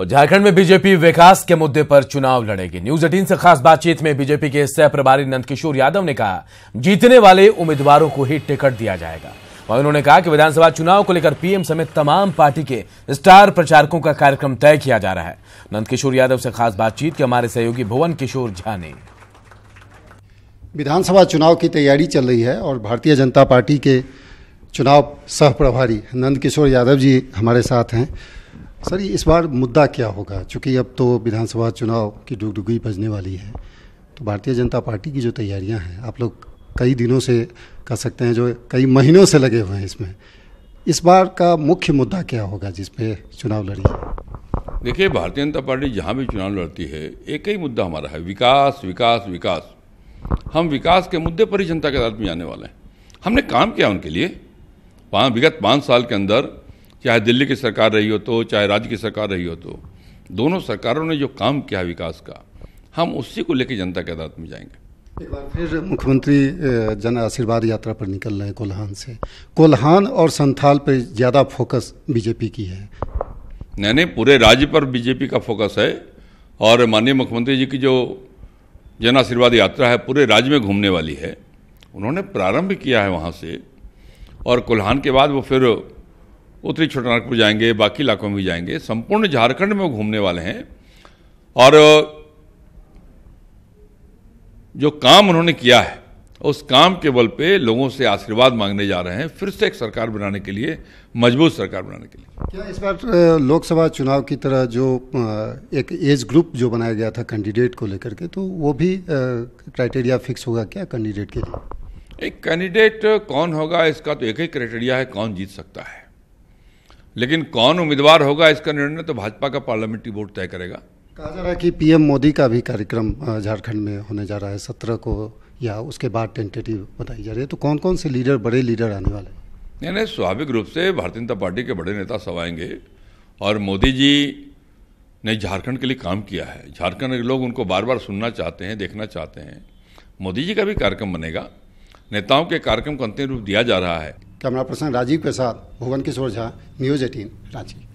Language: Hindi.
और झारखंड में बीजेपी विकास के मुद्दे पर चुनाव लड़ेगी न्यूज एटीन से खास बातचीत में बीजेपी के सह प्रभारी नंदकिशोर यादव ने कहा जीतने वाले उम्मीदवारों को ही टिकट दिया जाएगा वहीं उन्होंने कहा कि विधानसभा चुनाव को लेकर पीएम समेत तमाम पार्टी के स्टार प्रचारकों का कार्यक्रम तय किया जा रहा है नंदकिशोर यादव से खास बातचीत के हमारे सहयोगी भुवन किशोर झा ने विधानसभा चुनाव की तैयारी चल रही है और भारतीय जनता पार्टी के चुनाव सह प्रभारी नंद किशोर यादव जी हमारे साथ हैं सर इस बार मुद्दा क्या होगा चूँकि अब तो विधानसभा चुनाव की डुगडुगी बजने वाली है तो भारतीय जनता पार्टी की जो तैयारियां हैं आप लोग कई दिनों से कह सकते हैं जो कई महीनों से लगे हुए हैं इसमें इस बार का मुख्य मुद्दा क्या होगा जिसपे चुनाव लड़ी देखिए भारतीय जनता पार्टी जहाँ भी चुनाव लड़ती है एक ही मुद्दा हमारा है विकास विकास विकास हम विकास के मुद्दे पर ही जनता के साथ में आने वाले हैं हमने काम किया उनके लिए पाँच विगत पाँच साल के अंदर चाहे दिल्ली की सरकार रही हो तो चाहे राज्य की सरकार रही हो तो दोनों सरकारों ने जो काम किया विकास का हम उसी को लेकर जनता के अदालत में जाएंगे एक बार फिर मुख्यमंत्री जन आशीर्वाद यात्रा पर निकल रहे हैं कोल्हान से कोल्हान और संथाल पर ज़्यादा फोकस बीजेपी की है नहीं नहीं पूरे राज्य पर बीजेपी का फोकस है और माननीय मुख्यमंत्री जी की जो जन आशीर्वाद यात्रा है पूरे राज्य में घूमने वाली है उन्होंने प्रारंभ किया है वहाँ से और कोल्हान के बाद वो फिर उत्तरी छोटानागपुर जाएंगे बाकी इलाकों में भी जाएंगे संपूर्ण झारखंड में वो घूमने वाले हैं और जो काम उन्होंने किया है उस काम के बल पे लोगों से आशीर्वाद मांगने जा रहे हैं फिर से एक सरकार बनाने के लिए मजबूत सरकार बनाने के लिए क्या इस बार लोकसभा चुनाव की तरह जो एक एज ग्रुप जो बनाया गया था कैंडिडेट को लेकर के तो वो भी क्राइटेरिया फिक्स होगा क्या कैंडिडेट के लिए एक कैंडिडेट कौन होगा इसका तो एक ही क्राइटेरिया है कौन जीत सकता है लेकिन कौन उम्मीदवार होगा इसका निर्णय तो भाजपा का पार्लियामेंट्री बोर्ड तय करेगा कहा जा रहा है कि पीएम मोदी का भी कार्यक्रम झारखंड में होने जा रहा है सत्रह को या उसके बाद टेंटेटिव बताई जा रही है तो कौन कौन से लीडर बड़े लीडर आने वाले नहीं नहीं स्वाभाविक रूप से भारतीय जनता पार्टी के बड़े नेता सब आएंगे और मोदी जी ने झारखंड के लिए काम किया है झारखंड के लोग उनको बार बार सुनना चाहते हैं देखना चाहते हैं मोदी जी का भी कार्यक्रम बनेगा नेताओं के कार्यक्रम को अंतिम रूप दिया जा रहा है कैमरा पर्सन राजीव के साथ भुवन किशोर झा न्यूज़ एटीन रांची